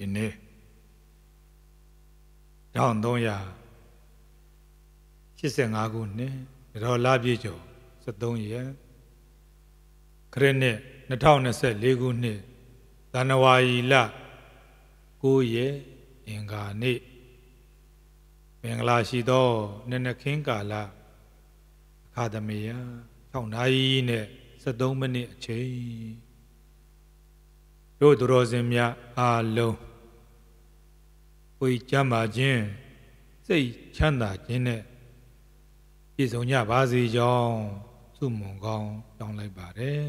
ဒီနေ့1385ခုနှစ်ရောလပြည့်ကျော်73ရက်ခရစ်နှစ်2024ခုနှစ်ဇန်နဝါရီလ9ရက်အင်္ဂါနေ့မင်္ဂလာရှိသောနှစ်နှစ်ခင်းကာလအခါသမယ6နာရီနဲ့73မိနစ်အချိန်တို့သူတော်စင်များအားလုံးကိုယ်ကြမ်းပါခြင်းစိတ်ချမ်းသာခြင်းနဲ့ပြည့်စုံကြပါစေကြောင်းသူ့မွန်ကောင်းတောင်းလိုက်ပါတယ်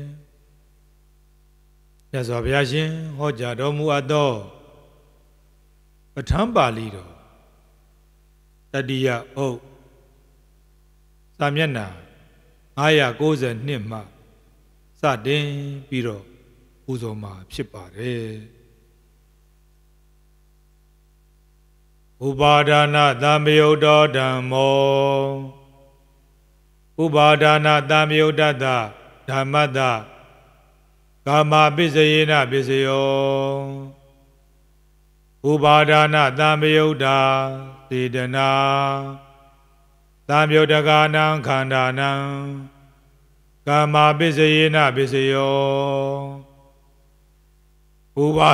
။မြတ်စွာဘုရားရှင်ဟောကြားတော်မူအပ်သောပဋ္ဌာန်းပါဠိတော်တတိယအုပ်စာမျက်နှာ992မှစတင်ပြီးတော့ပူဇော်မှာဖြစ်ပါတယ်။ဥပါဒာနာသံယုတ်တော်ဓမ္မောဥပါဒာနာသံယုတ်တတဓမ္မတကာမပိစယေနပိစယောဥပါဒာနာသံယုတ်တာသေတနာသံယုတ်တကာနံခန္ဓာနံကာမပိစယေနပိစယောဥပါ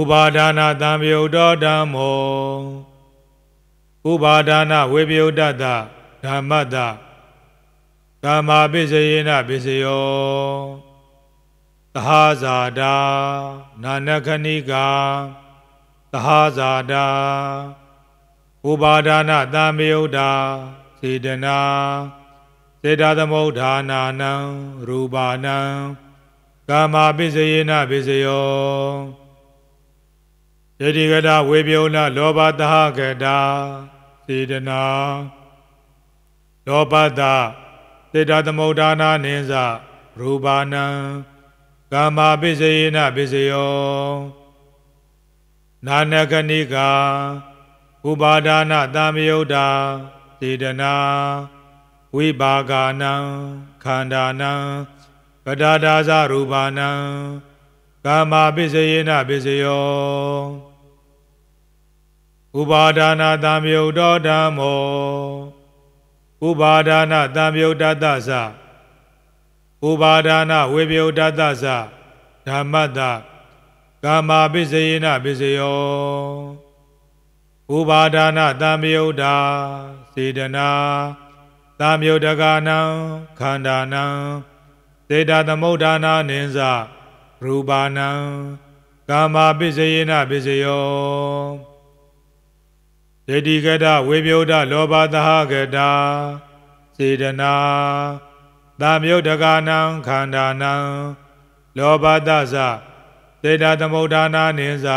ဥပါဒါနာတံပယုတ်တော်ဓမ္မောဥပါဒါနာဝေပယုတ်တတဓမ္မတကာမပိစယေနပိစယောသဟာဇာဒာနာနခဏိကာသဟာဇာဒာဥပါဒါနာတံပယုတ်တာစေတနာစေတသမုဋ္ဌာနာနံရူပါနံကာမပိစယေနပိစယောယတိကတာ ဝေပြုံနာလောဘတဟကတာစေတနာလောဘတသေတသမုဒ္ဒနာနိစ္စရူပနံကာမပိစယေနပိစယောနာနကနိကာဥပါဒါနသံယုတ်တာစေတနာဝိပါကနံခန္ဓာနံကတာဒါဇရူပနံကာမပိစယေနပိစယောဥပါဒါနာတံမြုတ်တော်ဓမ္မောဥပါဒါနာတံမြုတ်တတ္တသဥပါဒါနာဝေမြုတ်တတ္တသဓမ္မတကာမပိစယေနပိစယောဥပါဒါနာတံမြုတ်တာစေတနာတံမြုတ်တကနံခန္ဓာနံစေတသမုဒ္ဒါနာနိစ္စရူပါနံကာမပိစယေနပိစယောဒိဋ္ဌိကတဝိပယုဒ္ဓလောဘသဟကတာစေတနာသာမြုဒ္ဒကနံခန္ဓာနံလောဘတသသေတသမုဒ္ဒနာနိသ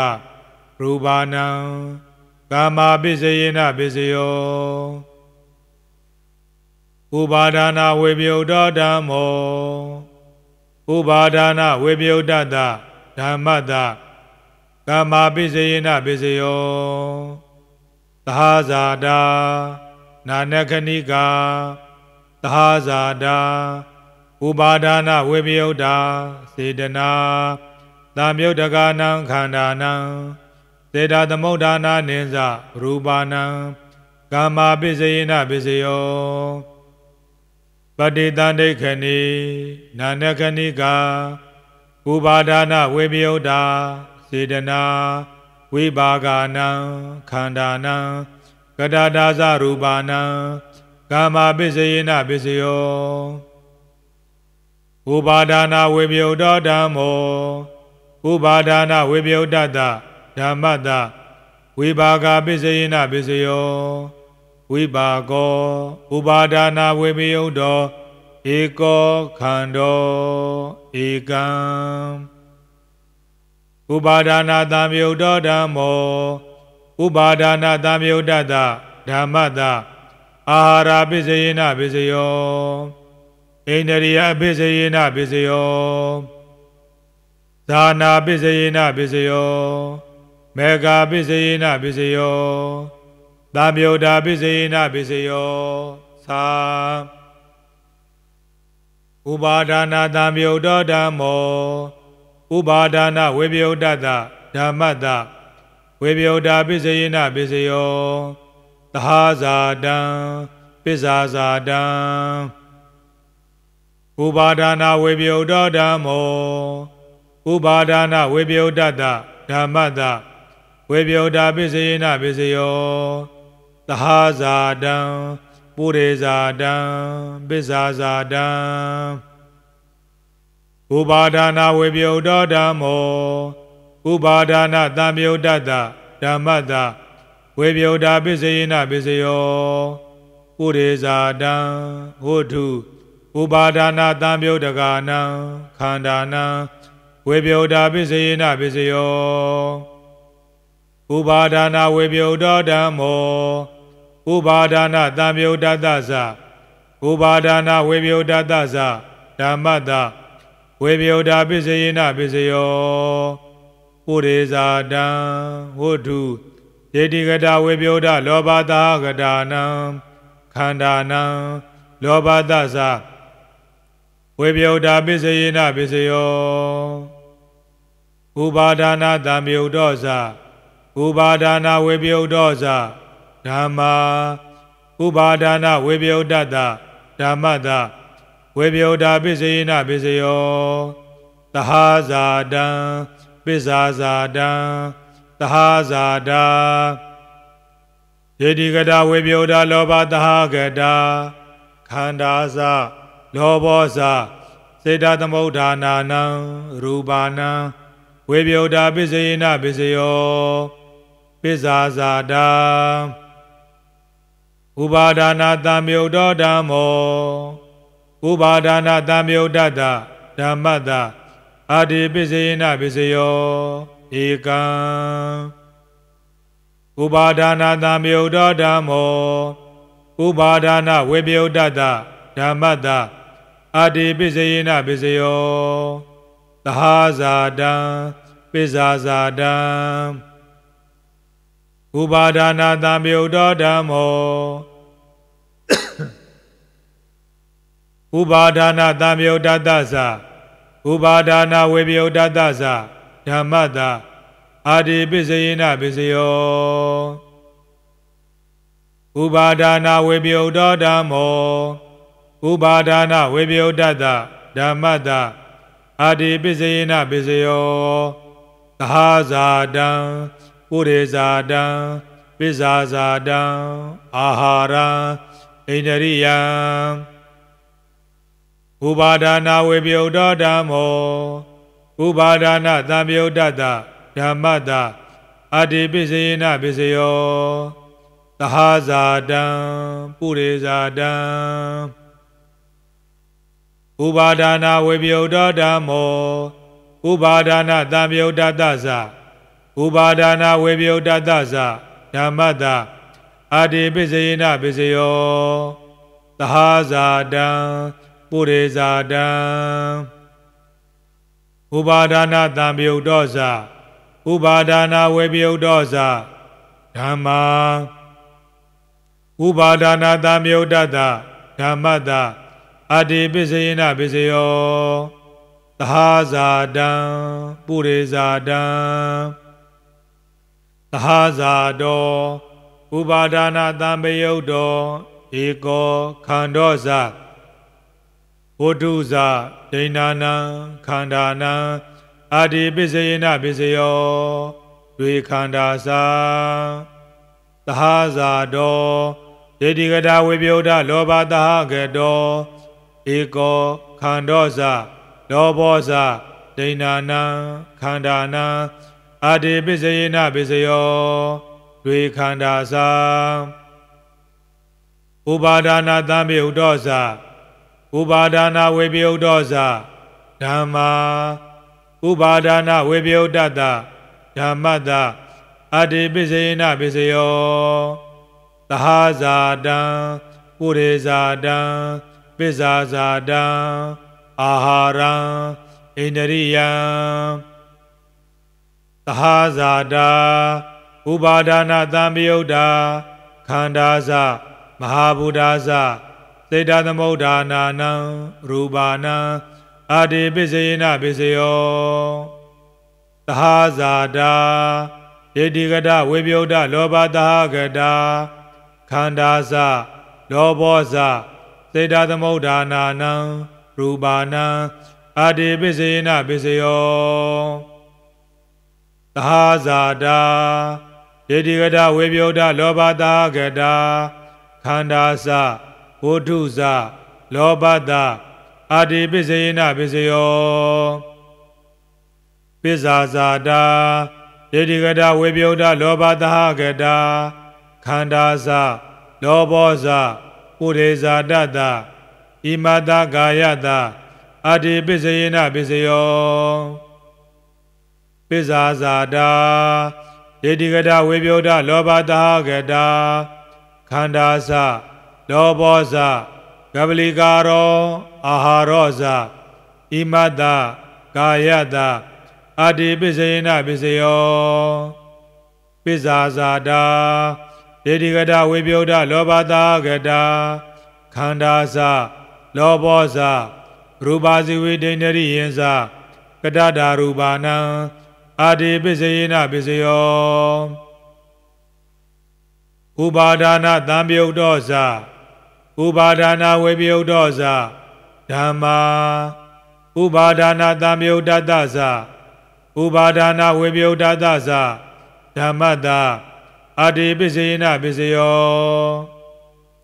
ရူပနံကာမပိစယေနပိစယောဥပါဒာနာဝိပယုဒ္ဓဓမ္မောဥပါဒာနာဝိပယုဒ္ဓတဓမ္မတကာမပိစယေနပိစယောသဟာဇာတာနာနခဏိကာသဟာဇာတာဥပါဒာနဝိပယုတ်တာစေတနာသာမြုတ်တကာနံခန္ဓာနံသေတာသမုဒ္ဒနာနိစ္စရူပါနံကာမပစ္စယေနပစ္စယောပတိတန်ဒိခဏီနာနခဏိကာဥပါဒာနဝိပယုတ်တာစေတနာဝိပါကနာခန္ဓာနာကတာတာဇရူပါနာကာမပစ္စယေနပစ္စယောဥပါဒာနာဝိပယုတ္တဓမ္မောဥပါဒာနာဝိပယုတ္တတဓမ္မတဝိပါကပစ္စယေနပစ္စယောဝိပါကောဥပါဒာနာဝိပယုတ္တဧကောခန္ဓောဧကံဥပါဒာနာသံယုတ်တောဓမ္မောဥပါဒာနာသံယုတ်တတဓမ္မတအာဟာရပိစယေနပိစယောဣန္ဒြိယပိစယေနပိစယောဇာနာပိစယေနပိစယောမေဃာပိစယေနပိစယောသံယုတ်တာပိစယေနပိစယောသာဥပါဒာနာသံယုတ်တောဓမ္မောဥပါဒာနာဝေပယုဒ္ဒတဓမ္မတဝေပယုဒ္ဒပစ္စယေနပစ္စယောသဟာဇာတံပစ္ဆာဇာတံဥပါဒာနာဝေပယုဒ္ဓဓမ္မောဥပါဒာနာဝေပယုဒ္ဒတဓမ္မတဝေပယုဒ္ဓပစ္စယေနပစ္စယောသဟာဇာတံပုရိဇာတံပစ္ဆာဇာတံဥပါဒနာဝေပယုတ်တော်ဓမ္မောဥပါဒနာသံယုတ်တတဓမ္မတဝေပယုတ်တာပိစယေနပိစယောဥရေဇာတံဟောထုဥပါဒနာသံယုတ်တကနံခန္ဓာနံဝေပယုတ်တာပိစယေနပိစယောဥပါဒနာဝေပယုတ်တော်ဓမ္မောဥပါဒနာသံယုတ်တတသဥပါဒနာဝေပယုတ်တတသဓမ္မတဝေပယုတာပစ္စယေနပစ္စယောပုရိဇာတံဝုဒ္ဓယေတိကတာဝေပယုတာလောဘတာကတာနံခန္ဓာနံလောဘတသဝေပယုတာပစ္စယေနပစ္စယောဥပါဒာနာတံမြုတ်တော့ဇဥပါဒာနာဝေပယုတော့ဇဓမ္မာဥပါဒာနာဝေပယုတ္တဓမ္မတ္တဝေပြောတာပိစေနပိစယောသဟာဇာတံပိဇာဇာတံသဟာဇာတာယေတိကတာဝေပြောတာလောဘသဟာကတာခန္ဓာဇလောဘောဇစေတသမုဋ္ဌာနာနံရူပါနံဝေပြောတာပိစေနပိစယောပိဇာဇာတာဥပါဒနာတံမြုတ်တော်ဓမ္မောဥပါဒာနာတမယုတ်တတဓမ္မတအာတိပိစေယနာပိစယောဧကံဥပါဒာနာတမယုတ်တော်ဓမ္မောဥပါဒာနာဝေပယုတ်တတဓမ္မတအာတိပိစေယနာပိစယောသဟာဇာတံပိဇာဇာတံဥပါဒာနာတမယုတ်တော်ဓမ္မောဥပါဒာနာသံယုတ်တသသဥပါဒာနာဝေပယုတ်တသသဓမ္မတာအာဒီပစ္စယေနပစ္စယောဥပါဒာနာဝေပယုတ်တော်ဓမ္မောဥပါဒာနာဝေပယုတ်တသဓမ္မတာအာဒီပစ္စယေနပစ္စယောသဟာဇာတံပုရိဇာတံပိဇာဇာတံအာဟာရဣန္ဒရိယံ။ဥပါဒာနာဝေပယုတ်တော်ဓမ္မောဥပါဒာနာသံပယုတ်တတဓမ္မတအာတိပိစေနပိစယောသဟဇာတံပုရိဇာတံဥပါဒာနာဝေပယုတ်တော်ဓမ္မောဥပါဒာနာသံပယုတ်တတသဥပါဒာနာဝေပယုတ်တတသဓမ္မတအာတိပိစေနပိစယောသဟဇာတံပုရိဇာတံဥပါဒာနာတံပယုတ်တော်စဥပါဒာနာဝေပယုတ်တော်စဓမ္မာဥပါဒာနာတံပယုတ်တတဓမ္မတအတ္တိပစ္စယေနပစ္စယောသဟာဇာတံပုရိဇာတံသဟာဇာတောဥပါဒာနာတံပယုတ်တော်ဧကောခန္ဓောဇာဝတ္ထုဇဒိဏနံခန္ဓာနံအာဒီပစ္စယေနပစ္စယောတွေခန္ဓာစာသဟာဇာတောဒေတိကတာဝိပယုဒ္ဓလောဘသဟကတောဧကောခန္ဓောဇလောဘောဇဒိဏနံခန္ဓာနံအာဒီပစ္စယေနပစ္စယောတွေခန္ဓာစာဥပါဒနာသံပြေဥဒောဇာဥပါဒနာဝေပယုတ်တော်စာဓမ္မာဥပါဒနာဝေပယုတ်တတဓမ္မတအတေပိစေနပိစယောသဟာဇာတံပုရိဇာတံပိဇာဇာတံအာဟာရံဣန္ဒရိယံသဟာဇာတာဥပါဒနာသံပယုတ်တာခန္ဓာဇမဟာဗုဒ္ဓဇသေတသမုဒ္ဒာနာနံရူပါနံအာတိပိစေယနာပိစယောသဟာဇာတာယတိကတဝိပယုဒ္ဓလောဘသဟာကတာခန္ဓာစလောဘောစသေတသမုဒ္ဒာနာနံရူပါနံအာတိပိစေယနာပိစယောသဟာဇာတာယတိကတဝိပယုဒ္ဓလောဘသဟာကတာခန္ဓာစဝုထုဇလောဘတအာတိပစ္စယနာပစ္စယောပစ္ဆာဇာတာဒိဋ္ဌိကတာဝေပြုဒ္ဓလောဘတဟကတာခန္ဓာဇလောဘောဇပုရိဇာတတဣမတကာယတအာတိပစ္စယနာပစ္စယောပစ္ဆာဇာတာဒိဋ္ဌိကတာဝေပြုဒ္ဓလောဘတဟကတာခန္ဓာဇဒောဘောဇကပလီကာရောအာဟာရောဇဣမတ္တကာယတအာတိပိစယေနပိစယောပိဇာဇာတာဒေတိကတဝိပယုဒ္ဓလောဘတာကတာခန္ဓာဇလောဘောဇရူပါဇိဝိဒိဏရိယင်ဇကတတာရူပါဏံအာတိပိစယေနပိစယောဥပါဒာနာသံယုတ်တော်ဇာဥပါဒါနာဝေပယုတ်တော်စဓမ္မာဥပါဒါနာသံယုတ်တတစဥပါဒါနာဝေပယုတ်တတစဓမ္မတာအတေပစ္စယနာပစ္စယော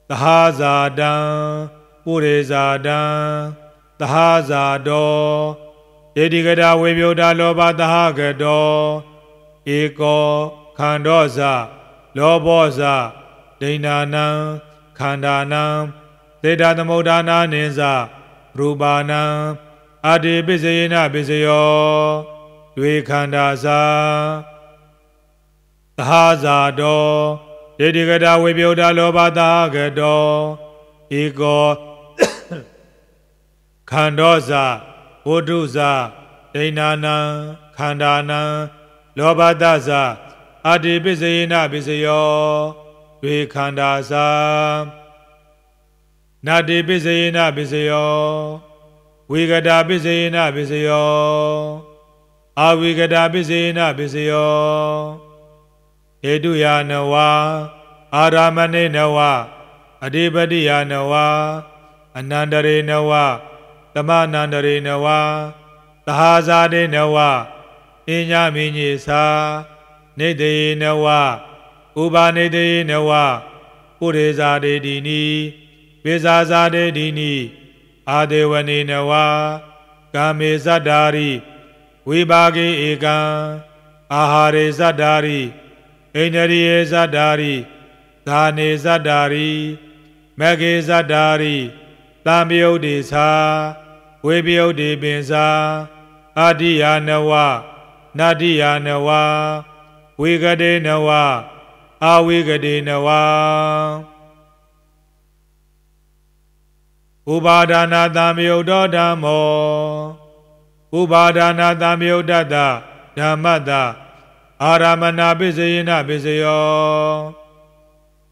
သဟာဇာတံပုရိဇာတံသဟာဇာတောယေတိကတာဝေပယုတ်တလောဘသဟာကတောဧကောခန္ဓောဇလောဘောဇဒိဏာနံခန္ဓာနံသေတာသမုဒ္ဒနာနိသရူပါနံအာတိပစ္စယေနပစ္စယောတွေခန္ဓာသာသဟာဇာတောဒိဋ္ဌိကတာဝိပယုဒ္ဓလောဘသာကတောဧကောခန္ဓောဇာဝုဒုဇာဒိဏနံခန္ဓာနံလောဘတဇာအာတိပစ္စယေနပစ္စယောဝေခန္ဓာသာနာတိပစ္စယေနပစ္စယောဝေကတာပစ္စယေနပစ္စယောအာဝေကတာပစ္စယေနပစ္စယောဟေတုယာနဝါအာရမဏိနဝါအဓိပတိယာနဝါအနန္တရေနဝသမနန္တရေနဝသဟာဇာတေနဝအညမိညေသာနေတေနဝဥပါနေတေနဝပုရိဇာဒေဒီနီပိဇာဇာဒေဒီနီအာဒေဝနေနဝကာမေဇတ္တာရိဝိပါကေဧကံအာဟာရေဇတ္တာရိဣန္ဒရိယေဇတ္တာရိဓာနေဇတ္တာရိမဂ္ဂေဇတ္တာရိတံပယုတ်တိသာဝေပယုတ်တိပင်စာအာတိယာနဝနာတိယာနဝဝေကတေနဝအာဝိကတိနဝါဥပါဒနာသံယုတ်တော်ဓမ္မောဥပါဒနာသံယုတ်တတဓမ္မတအာရမဏပိစယေနပိစယော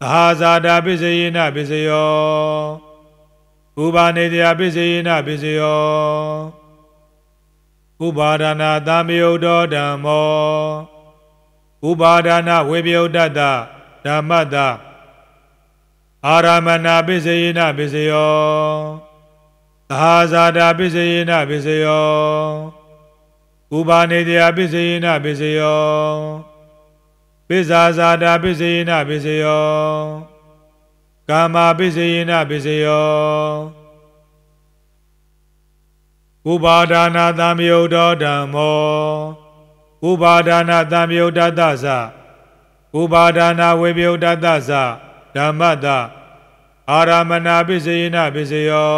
သဟာဇာတာပိစယေနပိစယောဥပါနေတယပိစယေနပိစယောဥပါဒနာသံယုတ်တော်ဓမ္မောဥပါဒါနဝေပယုတ္တတဓမ္မတအာရမဏပိစယေနပိစယောသဟာဇာတာပိစယေနပိစယောဥပါနေတယပိစယေနပိစယောပိဇာဇာတာပိစယေနပိစယောကာမပိစယေနပိစယောဥပါဒါနာသံယုတ်တော်ဓမ္မောဥပါဒာနာသံယုတ်တသသဥပါဒာနာဝေပယုတ်တသသဓမ္မတအာရမဏပိစယေနပိစယော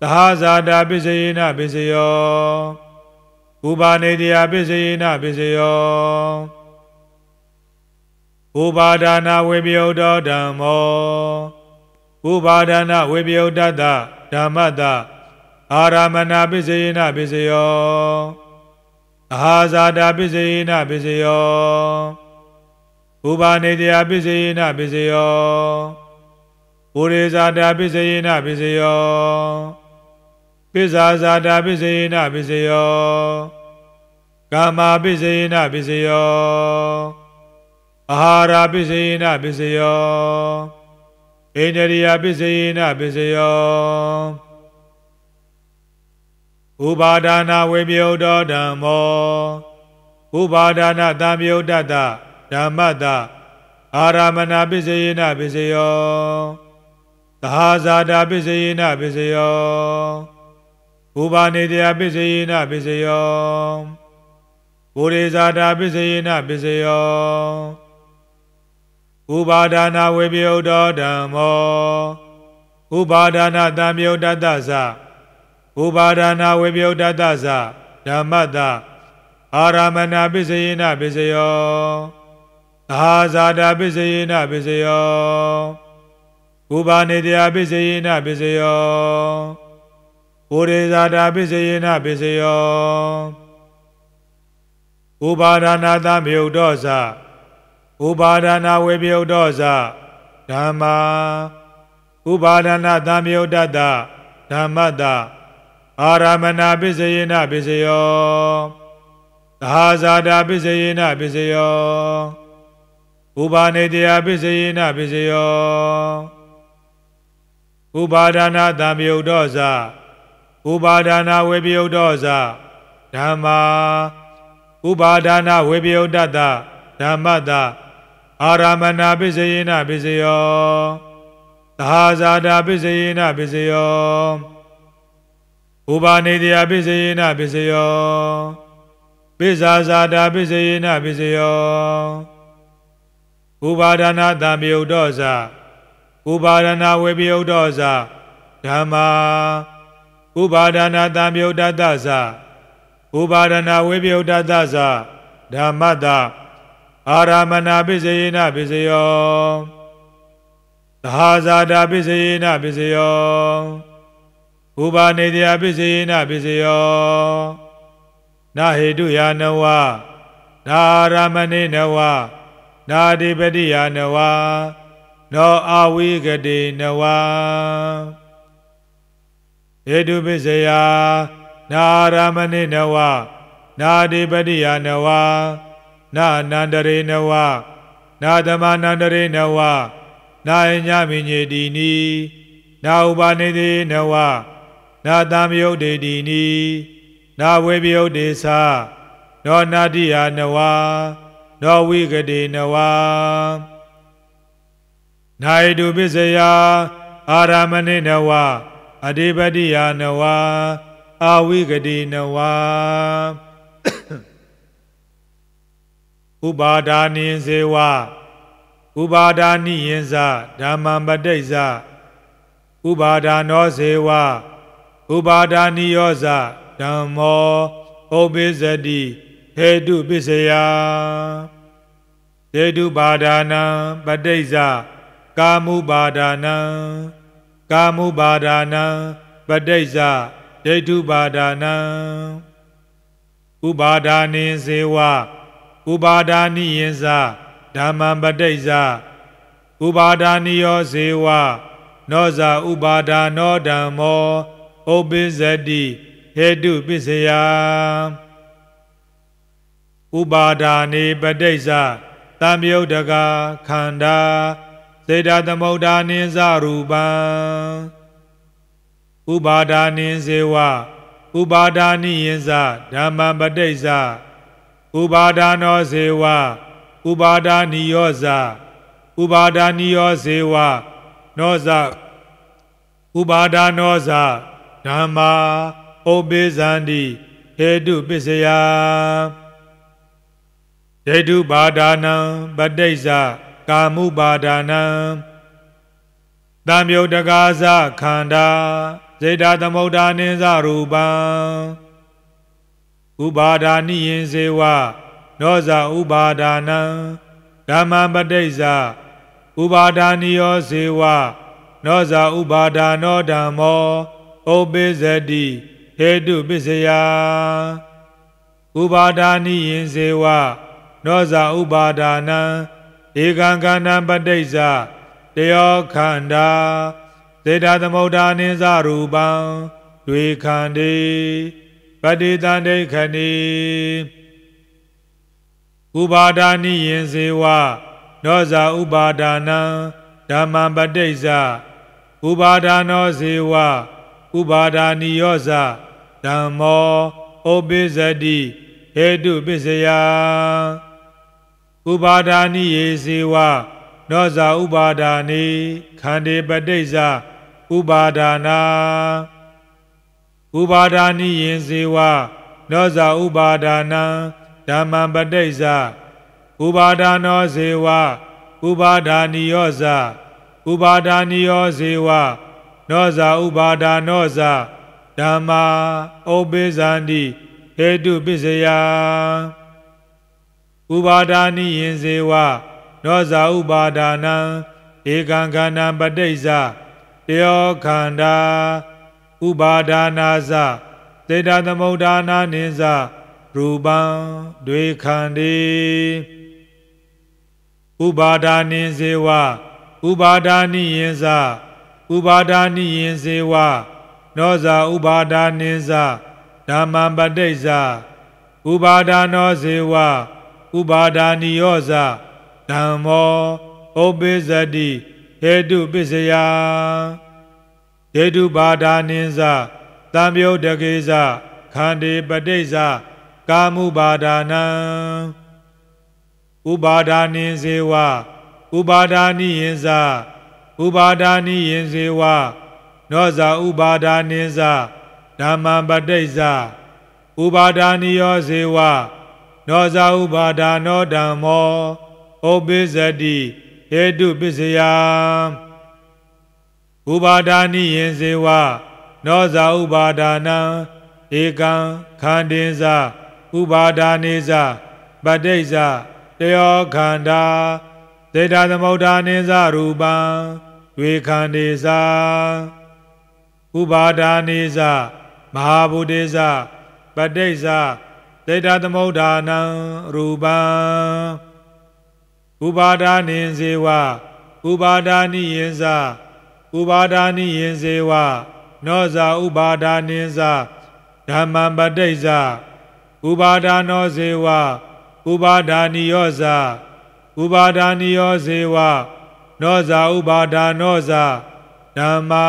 သဟာဇာတာပိစယေနပိစယောဥပါနေတယပိစယေနပိစယောဥပါဒာနာဝေပယုတ်တောဓမ္မောဥပါဒနာဝေပယုတ်တသဓမ္မတအာရမဏပိစယေနပိစယောအဟာဇာတာပိစေနပိစယောဥပါနေတရာပိစေနပိစယောပုရိဇာတာပိစေနပိစယောပိဇာဇာတာပိစေနပိစယောကာမပိစေနပိစယောအဟာရပိစေနပိစယောဣန္ဒြိယပိစေနပိစယောဥပါဒါနာဝိပယုတ်တော်ဓမ္မောဥပါဒါနာသံယုတ်တတဓမ္မတအာရမဏပိစယေနပိစယောသဟာဇာတာပိစယေနပိစယောဥပါနေတယပိစယေနပိစယောဘုရေဇာတာပိစယေနပိစယောဥပါဒါနာဝိပယုတ်တော်ဓမ္မောဥပါဒါနာသံယုတ်တတသဥပါဒနာဝိပယုတ္တသဓမ္မတအာရမဏပစ္စယေနပစ္စယောသာဇာတာပစ္စယေနပစ္စယောဥပါနေတယပစ္စယေနပစ္စယောပုရိဇာတာပစ္စယေနပစ္စယောဥပါဒနာသမြုပ်တော့စဥပါဒနာဝိပယုတ်တော့စဓမ္မာဥပါဒနာသမြုတ်တတဓမ္မတအာရမဏပစ္စယေနပစ္စယောသဟာဇာတာပစ္စယေနပစ္စယောဥပါနေတယာပစ္စယေနပစ္စယောဥပါဒနာတံပယုတ်တော်စာဥပါဒနာဝေပယုတ်တော်စာဓမ္မာဥပါဒနာဝေပယုတ်တတဓမ္မတအာရမဏပစ္စယေနပစ္စယောသဟာဇာတာပစ္စယေနပစ္စယော။ဥပါနေတယပိစယေနပိစယောပိဇာဇာတာပိစယေနပိစယောဥပါဒနာတံမြုတ်တော့ဇာဥပါဒနာဝေမြုတ်တော့ဇာဓမ္မာဥပါဒနာတံမြုတ်တတဇာဥပါဒနာဝိပယုတ္တသသဓမ္မတအာရမဏပိစယေနပိစယောသဟာဇာတာပိစယေနပိစယော။ဥပါနေတယပစ္စယေနပစ္စယော။နာဟေတုယာနဝ။နာရမဏိနဝ။နာဓိပတိယာနဝ။နောအာဝိကတိနဝ။ဧတုပစ္စယာနာရမဏိနဝ။နာဓိပတိယာနဝ။နာနန္တရေနဝ။နာသမနန္တရေနဝ။နာယညမိညေတိနီ။နာဥပါနေတိနဝ။နာတံမယုတ်တေတီနီနာဝေပယုတ်တေသနောနာတိယာနဝနောဝိကတိနဝနာယတုပစ္စယအာရမဏိနဝအဓိပတိယာနဝ အာဝိကတိနဝဥပါဒာနိဇေဝဥပါဒာနိယင်္ဇဓမ္မံပဋိစ္စဥပါဒာနောဇေဝဥပါဒာနိယောဇဓမ္မောဥပိစ္စတိဟေတုပစ္စယဒေတုပါဒာနံပဋိစ္စကာမုပါဒာနံကာမုပါဒာနံပဋိစ္စဒိဋ္ဌုပါဒာနံဥပါဒာနိဇေဝဥပါဒာနိယင်္စဓမ္မံပဋိစ္စဥပါဒာနိယောဇေဝနောဇာဥပါဒာနောဓမ္မောဥပိစ္ဆတိဟေတုပစ္စယဥပါဒာနေပဋိစ္စသံယုတ်တကာခန္ဓာစေတသမုဒ္ဒာနိသရူပံဥပါဒာနိဇေဝဥပါဒာနိယင်္စဓမ္မပဋိစ္စဥပါဒာနောဇေဝဥပါဒာနိယောဇဥပါဒာနိယောဇေဝနောဇဥပါဒာနောဇဓမ္မာဥပိသန္တိဟေတုပစ္စယဒိဋ္ဌုပါဒာနံပဋိစ္စကာမုပါဒာနံတံမြုတ်တကားစခန္ဓာစေတသမုဒ္ဒါနိသရူပံဥပါဒာနိယင်စေဝနောဇာဥပါဒာနံဓမ္မပဋိစ္စဥပါဒာနိယောစေဝနောဇာဥပါဒာနောဓမ္မောဥပိစ္ဆတိဟေတုပစ္စယဥပါဒာနိယင်ဇေဝနောဇာဥပါဒာနံဧကံကဏံပဋိစ္စတယောခန္ဓာသေတာသမုဒ္ဒါနိသရူပံတွေခန္တိပတိတံဒိခဏီဥပါဒာနိယင်ဇေဝနောဇာဥပါဒာနံဓမ္မံပဋိစ္စဥပါဒာနောဇေဝဥပါဒာနိယောဇဓမ္မောဩပိစတိဟေတုပစ္စယဥပါဒာနိယေဇေဝနောဇာဥပါဒာနိခန္တေပတိစ္ဆဥပါဒာနာဥပါဒာနိယေဇေဝနောဇာဥပါဒာနံဓမ္မံပတိစ္ဆဥပါဒာနောဇေဝဥပါဒာနိယောဇဥပါဒာနိယောဇေဝနောဇာဥပါဒာနောဇာဓမ္မာဥပိ္ပဇန္တိဟေတုပစ္စယဥပါဒာနိယင်ဇေဝနောဇာဥပါဒာနံဧကံခန္ဓာပဋိစ္စတယောခန္ဓာဥပါဒာနာဇသေတသမုဒ္ဒနာနိဇရူပံဒွေခန္တိဥပါဒာနိဇေဝဥပါဒာနိယင်ဇဥပါဒာနိယင်ဇေဝနောဇာဥပါဒာနိဇဓမ္မံပဋိဇာဥပါဒာနောဇေဝဥပါဒာနိယောဇဓမ္မောဥပိသတိဟေတုပစ္စယဟေတုပါဒာနိဇသံယုတ်တကေဇခန္တေပဋိဇာကာမုပါဒာနံဥပါဒာနိဇေဝဥပါဒာနိယင်ဇာဥပါဒာနိယင်ဇေဝနောဇာဥပါဒာနိဇဓမ္မပဋိဇဥပါဒာနိယောဇေဝနောဇာဥပါဒာနောဓမ္မောဩပိစတိဟေတုပစ္စယဥပါဒာနိယင်ဇေဝနောဇာဥပါဒာနံဧကံခန္တင်ဇဥပါဒာနိဇပဋိဇတယောခန္ဓာသေတာသမုဒ္ဒာနိသရူပံတွေခန္ဒီစာဥပါဒာနိသမဟာဗုဒိသပဋိစ္စသေတာသမုဒ္ဒာနံရူပံဥပါဒာနိဇေဝဥပါဒာနိယင်စာဥပါဒာနိယင်ဇေဝနောဇာဥပါဒာနိဇဓမ္မံပဋိစ္စဥပါဒာနောဇေဝဥပါဒာနိယောဇာဥပါဒာနိယောဇေဝနောဇာဥပါဒာနောဇာဓမ္မာ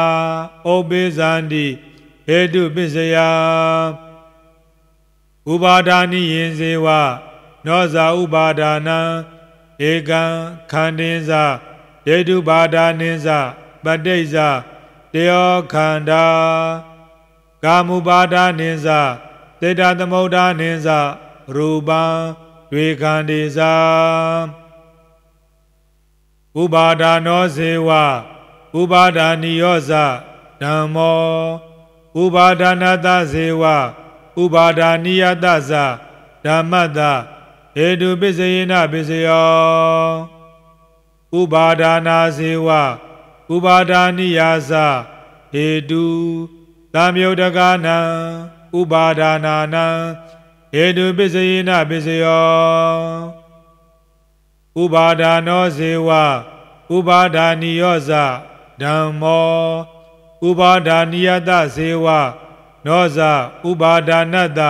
ဩပိဇန္တိဟေတုပစ္စယဥပါဒာနိယင်ဇေဝနောဇာဥပါဒာနံဧကံခန္တင်းဇဒေတုပါဒာနိဇပဋိဇတယောခန္ဓာကာမုပါဒာနိဇသေတသမုဒ္ဒာနိဇရူပံတွေခန္တေဇာဥပါဒာနောဇေဝဥပါဒာနိယောဇဓမ္မောဥပါဒနာတဇေဝဥပါဒာနိယတဇဓမ္မတဟေတုပိစယေနပိစယောဥပါဒာနာဇေဝဥပါဒာနိယာဇဟေတုသံယုတ်တကနံဥပါဒာနာနံဟေတုပိစယေနပိစယောဥပါဒာနောဇေဝဥပါဒာနိယောဇဓမ္မောဥပါဒာနိယတဇေဝနောဇဥပါဒာနတ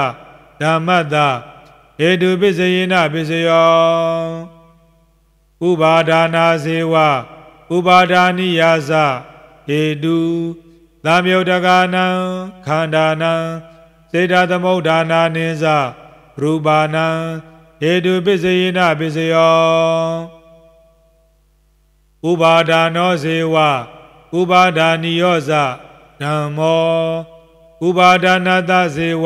ဓမ္မတဧတုပစ္စယေနပစ္စယောဥပါဒာနာဇေဝဥပါဒာနိယာဇဧတုသာမြုတ်တကနံခန္ဓာနံစေတသမုဒ္ဒါနာနိဇရူပါနံေတုပစ္စယေနပစ္စယောဥပါဒာနောဇေဝဥပါဒာနိယောဇဓမ္မောဥပါဒာနာတဇေဝ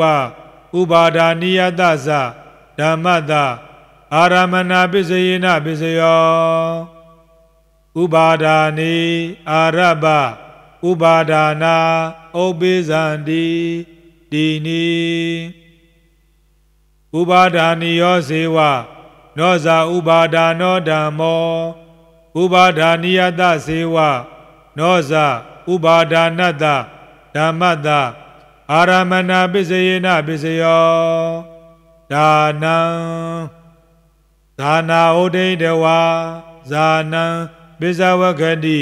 ဥပါဒာနိယတဇဓမ္မတအာရမဏပစ္စယေနပစ္စယောဥပါဒာနိအာရဘဥပါဒာနာဥပိဇန္တိဒီနိ။ဥပါဒာနိယောဇေဝနောဇာဥပါဒာနောဓမ္မောဥပါဒာနိယတဇေဝနောဇာဥပါဒာနတ္တဓမ္မတ္တအာရမဏပစ္စယေနပစ္စယောဒါနံဒါနာဥဒိတဝါဇာနံပစ္စဝကတိ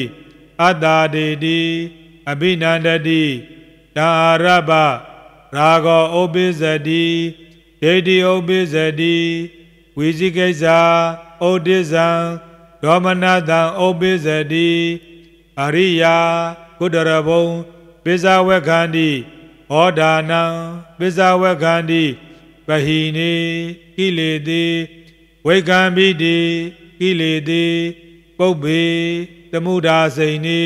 အတ္တာဒိတိအဘိနန္ဒတိဒါရပရာဂောဥပိစတိဒိဋ္ဌိဥပိစတိဝိသိကိစ္စဩဒိဇံဒေါမနတံဩပိစတိအရိယာကုတရဘုံပိဇဝက္ခန္တိဩဒါနံပိဇဝက္ခန္တိပဟိနေကိလေတိဝိကံပိတိကိလေတိပုပ္ပေသမှုဒါစိန်နိ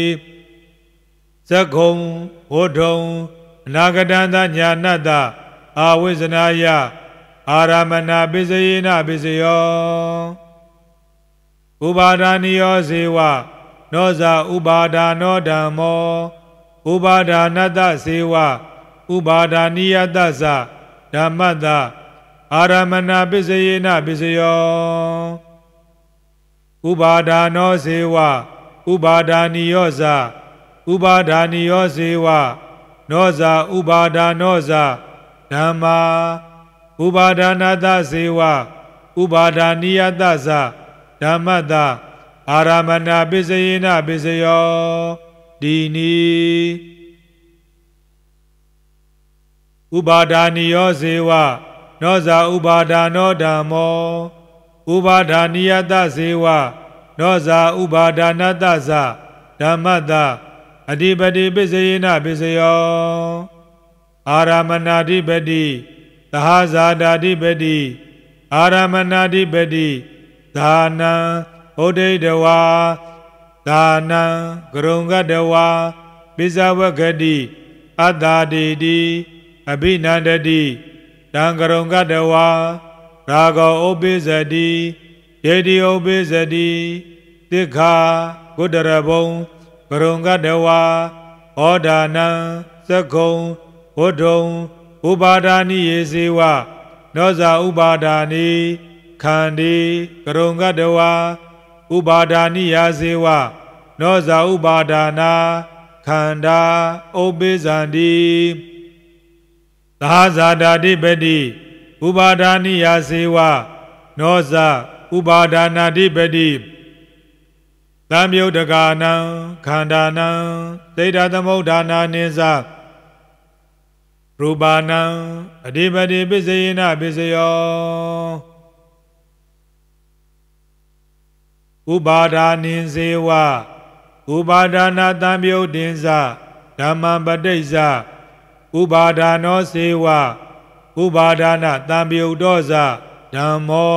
ဇက္ခုံဝဋ္ထုံအနာဂတံသညာနတအာဝိဇ္ဇနာယအာရမဏပိစယေနပိစယောဥပါဒာနိယောဇေဝနောဇာဥပါဒာနောဓမ္မောဥပါဒာနတဇေဝဥပါဒာနိယတသဓမ္မတအာရမဏပိစယေနပိစယောဥပါဒာနောဇေဝဥပါဒာနိယောဇာဥပါဒာနိယောဇေဝနောဇာဥပါဒာနောဇာဓမ္မာဥပါဒာနာတဇေဝဥပါဒာနိယတသဓမ္မတအာရမဏပစ္စယေနပစ္စယောဒီနီဥပါဒာနိယောဇေဝနောဇာဥပါဒာနောဓမ္မောဥပါဒာနိယတဇေဝနောဇာဥပါဒာနတသဓမ္မတအဓိပတိပစ္စယေနပစ္စယောအာရမဏအဓိပတိသဟဇာတာတိပတိအာရမဏာတိပတိဒါနံဩဒိတဝါဒါနံဂရုံကတဝါပိဇဝဂတိအတ္တာတိတိအဘိနန္ဒတိတံဂရုံကတဝါရာဂောဥပိစတိဒေတိဥပိစတိတိခာဂုတရဘုံဂရုံကတဝါဩဒါနံသကုံဝုဒုံဥပါဒာနိယေဇေဝနောဇာဥပါဒာနိခန္ဒီကရုံကတဝါဥပါဒာနိယာဇေဝနောဇာဥပါဒာနာခန္ဓာဥပိဇန္တိသာဇာတာတိပတိဥပါဒာနိယာဇေဝနောဇာဥပါဒာနာတိပတိသံယုတ်တကာနံခန္ဓာနံဒိဋ္ဌသမုဋ္ဌာနာနိစ္စရူပါဏံအဓိပတိပစ္စယေနပစ္စယောဥပါဒာနိဇေဝဥပါဒာနာတံပြုတ်တင်စဓမ္မံပဋိစ္စဥပါဒာနောဇေဝဥပါဒာနာတံပြုတ်တော်စဓမ္မော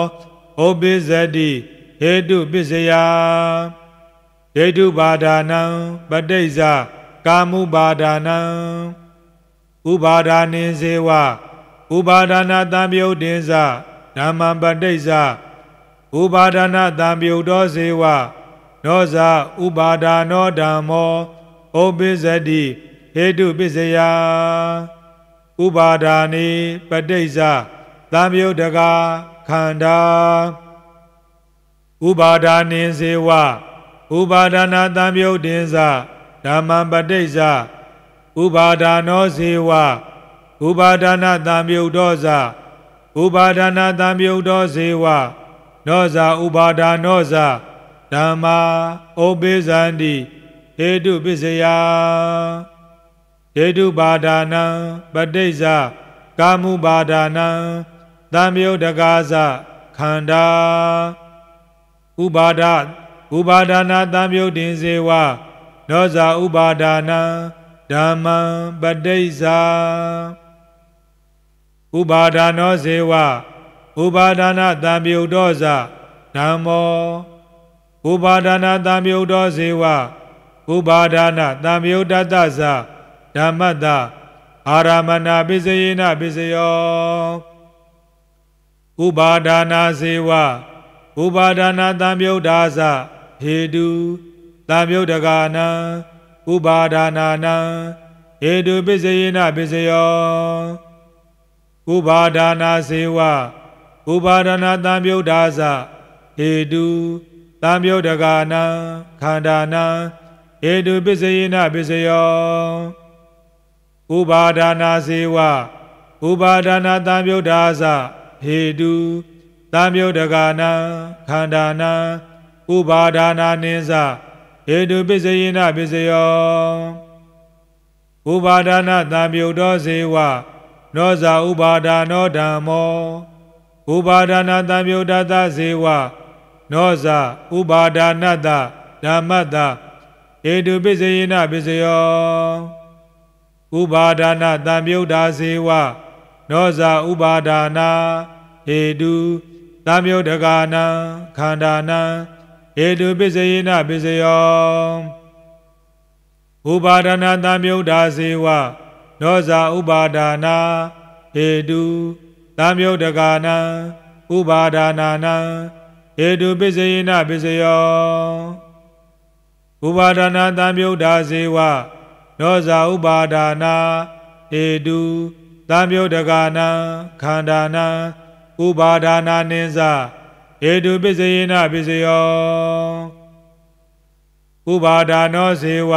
ဥပိစ္စတိဟေတုပစ္စယဒိဋ္ဌုပါဒာနံပဋိစ္စကာမုပါဒာနံဥပါဒာနိဇေဝဥပါဒနာတံမြုတ်တင်္စဓမ္မံပဋိစ္စဥပါဒနာတံမြုတ်တော်ဇေဝနောဇာဥပါဒာနောဓမ္မောဩပိစတိဟေတုပစ္စယဥပါဒာနိပဋိစ္စတံမြုတ်တကာခန္ဓာဥပါဒာနိဇေဝဥပါဒနာတံမြုတ်တင်္စဓမ္မံပဋိစ္စဥပါဒာနောဇေဝဥပါဒနာတံမြုပ်သောဇာဥပါဒနာတံမြုပ်သောဇေဝနောဇာဥပါဒာနောဇာဓမ္မာဩပိဇန္တိဟေတုပစ္စယဟေတုပါဒာနံပဋိစ္စကာမုပါဒာနံတံမြုပ်တကားဇခန္ဓာဥပါဒဥပါဒနာတံမြုပ်တင်ဇေဝနောဇာဥပါဒာနံဓမ္မံပဋိစ္စာဥပါဒာနောဇေဝဥပါဒာနာတံမြုတ်တော်ဇဓမ္မောဥပါဒာနာတံမြုတ်တော်ဇေဝဥပါဒာနာတံမြုတ်တတဇဓမ္မတအာရမဏပိစယေနပိစယောဥပါဒာနာဇေဝဥပါဒာနာတံမြုတ်တာဇဟေတုတံမြုတ်တကာနာဥပါဒာနာနံဧတုပစ္စယေနပစ္စယောဥပါဒာနာစေဝဥပါဒနာတံပြုတ်ဒါစဧတုတံပြုတ်တကာနံခန္ဓာနံဧတုပစ္စယေနပစ္စယောဥပါဒာနာစေဝဥပါဒနာတံပြုတ်ဒါစဟေတုတံပြုတ်တကာနံခန္ဓာနံဥပါဒနာနိစ္စဟေတုပစ္စယေနပစ္စယောဥပါဒနာတံမြုတ်တော်ဇေဝနောဇာဥပါဒာနောဓမ္မောဥပါဒနာတံမြုတ်တသဇေဝနောဇာဥပါဒနာတဓမ္မတဧတုပစ္စယေနပစ္စယောဥပါဒနာတံမြုတ်တာဇေဝနောဇာဥပါဒနာဧတုတံမြုတ်တကာနံခန္ဓာနံဧတုပစ္စယေနပစ္စယောဥပါဒနာသံမြုဒ္ဒါဇေဝနောဇာဥပါဒနာဧတုသံမြုဒ္ဒကာနံဥပါဒနာနံဧတုပစ္စယေနပစ္စယောဥပါဒနာသံမြုဒ္ဒါဇေဝနောဇာဥပါဒနာဧတုသံမြုဒ္ဒကာနံခန္ဓာနံဥပါဒနာနိစ္စဟေတုပစ္စယေနပစ္စယောဥပါဒာနောဇေဝ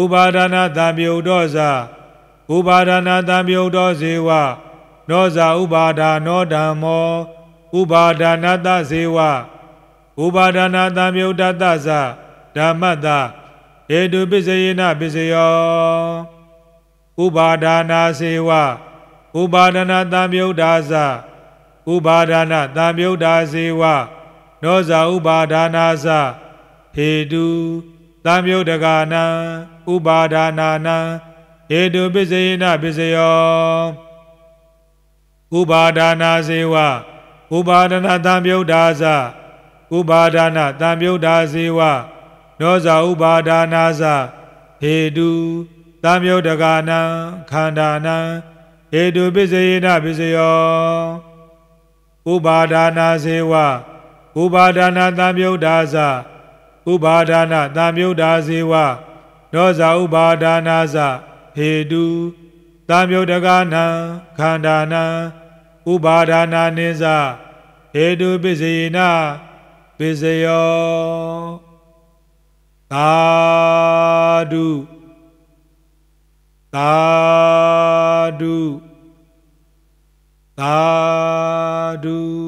ဥပါဒနာတံပြုတ်တော်စာဥပါဒနာတံပြုတ်တော်ဇေဝနောဇာဥပါဒာနောဓမ္မောဥပါဒနာတဇေဝဥပါဒနာတံပြုတ်တတသဓမ္မတဧတုပစ္စယေနပစ္စယောဥပါဒနာဇေဝဥပါဒနာတံပြုတ်တာဇဥပါဒာနသံမြုဒ္ဓါဇေဝနောဇာဥပါဒာနာသဟေတုသံမြုဒ္ဓဂာနံဥပါဒာနာနံဟေတုပစ္စယေနပစ္စယောဥပါဒာနာဇေဝဥပါဒနာသံမြုဒ္ဓါသဥပါဒာနသံမြုဒ္ဓါဇေဝနောဇာဥပါဒာနာသဟေတုသံမြုဒ္ဓဂာနံခန္ဓာနံဟေတုပစ္စယေနပစ္စယော။ဥပါဒာနာဇေဝဥပါဒာနာသံယုတ်ဒါဇဥပါဒာနာသံယုတ်ဒါဇေဝဒောဇဥပါဒာနာဇဟေတုသံယုတ်တကနာခန္ဓာနာဥပါဒာနာနိဇဟေတုပစ္စယနာပစ္စယောသာဓုသာဓုသာ do